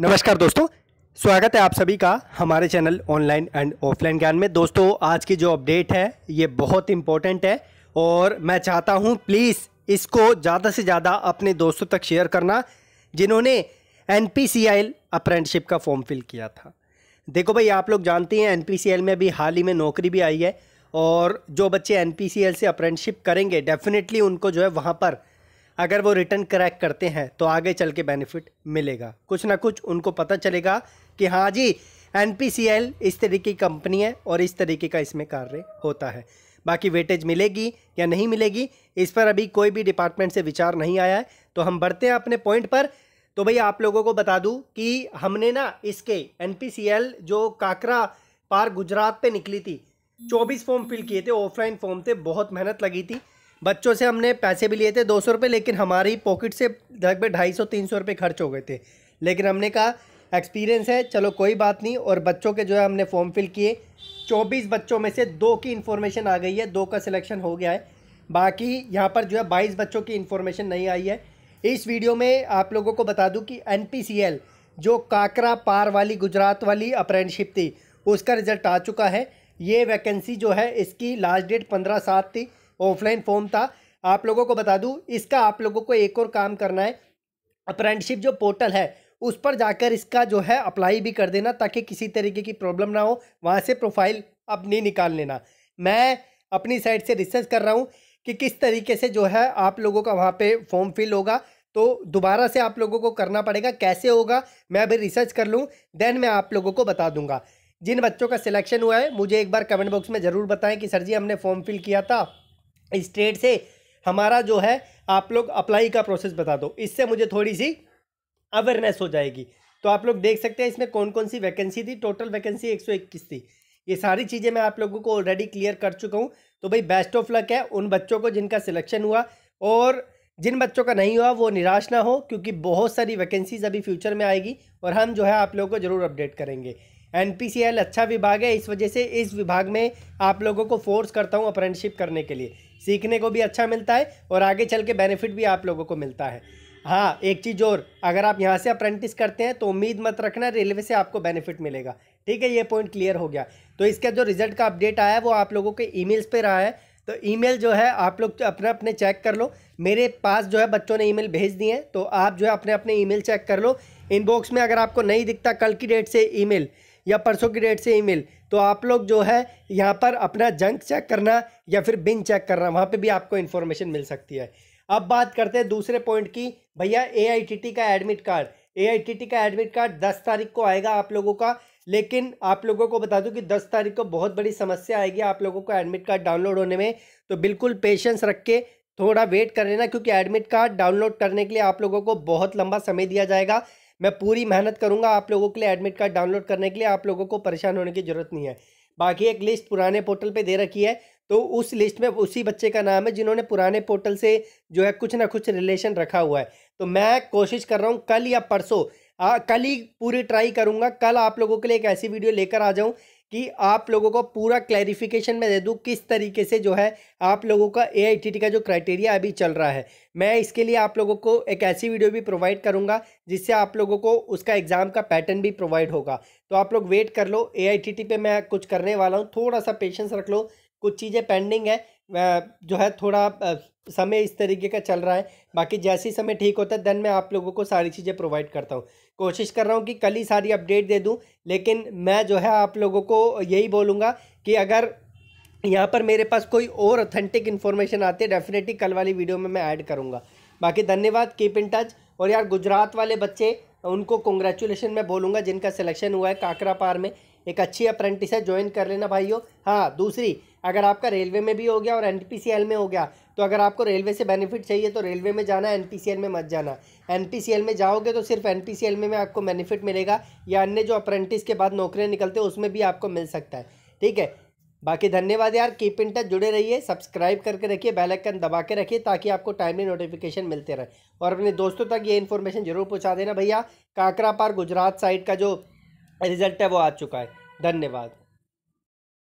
नमस्कार दोस्तों स्वागत है आप सभी का हमारे चैनल ऑनलाइन एंड ऑफलाइन ज्ञान में दोस्तों आज की जो अपडेट है ये बहुत इम्पोर्टेंट है और मैं चाहता हूँ प्लीज़ इसको ज़्यादा से ज़्यादा अपने दोस्तों तक शेयर करना जिन्होंने एन अप्रेंटिसिप का फॉर्म फिल किया था देखो भाई आप लोग जानते हैं एन में अभी हाल ही में नौकरी भी आई है और जो बच्चे एन से अप्रेंटशिप करेंगे डेफिनेटली उनको जो है वहाँ पर अगर वो रिटर्न क्रैक करते हैं तो आगे चल के बेनिफिट मिलेगा कुछ ना कुछ उनको पता चलेगा कि हाँ जी एन इस तरीके की कंपनी है और इस तरीके का इसमें कार्य होता है बाकी वेटेज मिलेगी या नहीं मिलेगी इस पर अभी कोई भी डिपार्टमेंट से विचार नहीं आया है तो हम बढ़ते हैं अपने पॉइंट पर तो भाई आप लोगों को बता दूं कि हमने ना इसके एन जो काकरा पार गुजरात पे निकली थी 24 फॉर्म फिल किए थे ऑफलाइन फॉर्म थे बहुत मेहनत लगी थी बच्चों से हमने पैसे भी लिए थे दो सौ रुपये लेकिन हमारी पॉकेट से लगभग ढाई सौ तीन सौ रुपये खर्च हो गए थे लेकिन हमने कहा एक्सपीरियंस है चलो कोई बात नहीं और बच्चों के जो है हमने फॉर्म फिल किए चौबीस बच्चों में से दो की इन्फॉर्मेशन आ गई है दो का सिलेक्शन हो गया है बाकी यहाँ पर जो है बाईस बच्चों की इन्फॉर्मेशन नहीं आई है इस वीडियो में आप लोगों को बता दूँ कि एन जो काकरा पार वाली गुजरात वाली अप्रेंटशिप थी उसका रिज़ल्ट आ चुका है ये वैकेंसी जो है इसकी लास्ट डेट पंद्रह सात थी ऑफलाइन फॉर्म था आप लोगों को बता दूँ इसका आप लोगों को एक और काम करना है अप्रेंटशिप जो पोर्टल है उस पर जाकर इसका जो है अप्लाई भी कर देना ताकि किसी तरीके की प्रॉब्लम ना हो वहाँ से प्रोफाइल अपनी निकाल लेना मैं अपनी साइड से रिसर्च कर रहा हूँ कि किस तरीके से जो है आप लोगों का वहाँ पे फॉर्म फिल होगा तो दोबारा से आप लोगों को करना पड़ेगा कैसे होगा मैं अभी रिसर्च कर लूँ देन मैं आप लोगों को बता दूँगा जिन बच्चों का सिलेक्शन हुआ है मुझे एक बार कमेंट बॉक्स में ज़रूर बताएं कि सर जी हमने फॉर्म फिल किया था स्टेट से हमारा जो है आप लोग अप्लाई का प्रोसेस बता दो इससे मुझे थोड़ी सी अवेयरनेस हो जाएगी तो आप लोग देख सकते हैं इसमें कौन कौन सी वैकेंसी थी टोटल वैकेंसी एक सौ इक्कीस थी ये सारी चीज़ें मैं आप लोगों को ऑलरेडी क्लियर कर चुका हूँ तो भाई बेस्ट ऑफ लक है उन बच्चों को जिनका सिलेक्शन हुआ और जिन बच्चों का नहीं हुआ वो निराश ना हो क्योंकि बहुत सारी वैकेंसीज अभी फ्यूचर में आएगी और हम जो है आप लोगों को ज़रूर अपडेट करेंगे एन अच्छा विभाग है इस वजह से इस विभाग में आप लोगों को फोर्स करता हूँ अप्रेंटशिप करने के लिए सीखने को भी अच्छा मिलता है और आगे चल के बेनिफिट भी आप लोगों को मिलता है हाँ एक चीज़ और अगर आप यहाँ से अप्रेंटिस करते हैं तो उम्मीद मत रखना रेलवे से आपको बेनिफिट मिलेगा ठीक है ये पॉइंट क्लियर हो गया तो इसका जो रिजल्ट का अपडेट आया है वो आप लोगों के ईमेल्स पे रहा है तो ईमेल जो है आप लोग तो अपने अपने चेक कर लो मेरे पास जो है बच्चों ने ईमेल भेज दिए हैं तो आप जो है अपने अपने ईमेल चेक कर लो इनबॉक्स में अगर आपको नहीं दिखता कल की डेट से ईमेल या परसों की डेट से ईमेल तो आप लोग जो है यहाँ पर अपना जंक चेक करना या फिर बिन चेक करना वहाँ पे भी आपको इन्फॉर्मेशन मिल सकती है अब बात करते हैं दूसरे पॉइंट की भैया ए का एडमिट कार्ड ए का एडमिट कार्ड दस तारीख को आएगा आप लोगों का लेकिन आप लोगों को बता दूं कि 10 तारीख को बहुत बड़ी समस्या आएगी आप लोगों को एडमिट कार्ड डाउनलोड होने में तो बिल्कुल पेशेंस रख के थोड़ा वेट कर लेना क्योंकि एडमिट कार्ड डाउनलोड करने के लिए आप लोगों को बहुत लंबा समय दिया जाएगा मैं पूरी मेहनत करूँगा आप लोगों के लिए एडमिट कार्ड डाउनलोड करने के लिए आप लोगों को परेशान होने की ज़रूरत नहीं है बाकी एक लिस्ट पुराने पोर्टल पे दे रखी है तो उस लिस्ट में उसी बच्चे का नाम है जिन्होंने पुराने पोर्टल से जो है कुछ ना कुछ रिलेशन रखा हुआ है तो मैं कोशिश कर रहा हूँ कल या परसों कल ही पूरी ट्राई करूँगा कल आप लोगों के लिए एक ऐसी वीडियो लेकर आ जाऊँ कि आप लोगों को पूरा क्लैरिफिकेशन मैं दे दूँ किस तरीके से जो है आप लोगों का ए का जो क्राइटेरिया अभी चल रहा है मैं इसके लिए आप लोगों को एक ऐसी वीडियो भी प्रोवाइड करूँगा जिससे आप लोगों को उसका एग्ज़ाम का पैटर्न भी प्रोवाइड होगा तो आप लोग वेट कर लो ए पे मैं कुछ करने वाला हूँ थोड़ा सा पेशेंस रख लो कुछ चीज़ें पेंडिंग है जो है थोड़ा समय इस तरीके का चल रहा है बाकी जैसे ही समय ठीक होता है देन मैं आप लोगों को सारी चीज़ें प्रोवाइड करता हूँ कोशिश कर रहा हूँ कि कल ही सारी अपडेट दे दूँ लेकिन मैं जो है आप लोगों को यही बोलूँगा कि अगर यहाँ पर मेरे पास कोई और ऑथेंटिक इन्फॉर्मेशन आती है डेफिनेटली कल वाली वीडियो में मैं ऐड करूँगा बाकी धन्यवाद कीप इन टच और यार गुजरात वाले बच्चे उनको कॉन्ग्रेचुलेसन मैं बोलूँगा जिनका सिलेक्शन हुआ है काकरापार में एक अच्छी अप्रेंटिस है ज्वाइन कर लेना भाइयों हाँ दूसरी अगर आपका रेलवे में भी हो गया और एन में हो गया तो अगर आपको रेलवे से बेनिफिट चाहिए तो रेलवे में जाना एन में मत जाना एन में जाओगे तो सिर्फ एन में, में आपको बेनिफिट मिलेगा या अन्य जो अप्रेंटिस के बाद नौकरियाँ निकलते हैं उसमें भी आपको मिल सकता है ठीक है बाकी धन्यवाद यार कीप इन टच जुड़े रहिए सब्सक्राइब करके रखिए बेल आइकन दबा के रखिए ताकि आपको टाइमली नोटिफिकेशन मिलते रहे और अपने दोस्तों तक ये इन्फॉर्मेशन जरूर पहुंचा देना भैया काकरा पार गुजरात साइड का जो रिजल्ट है वो आ चुका है धन्यवाद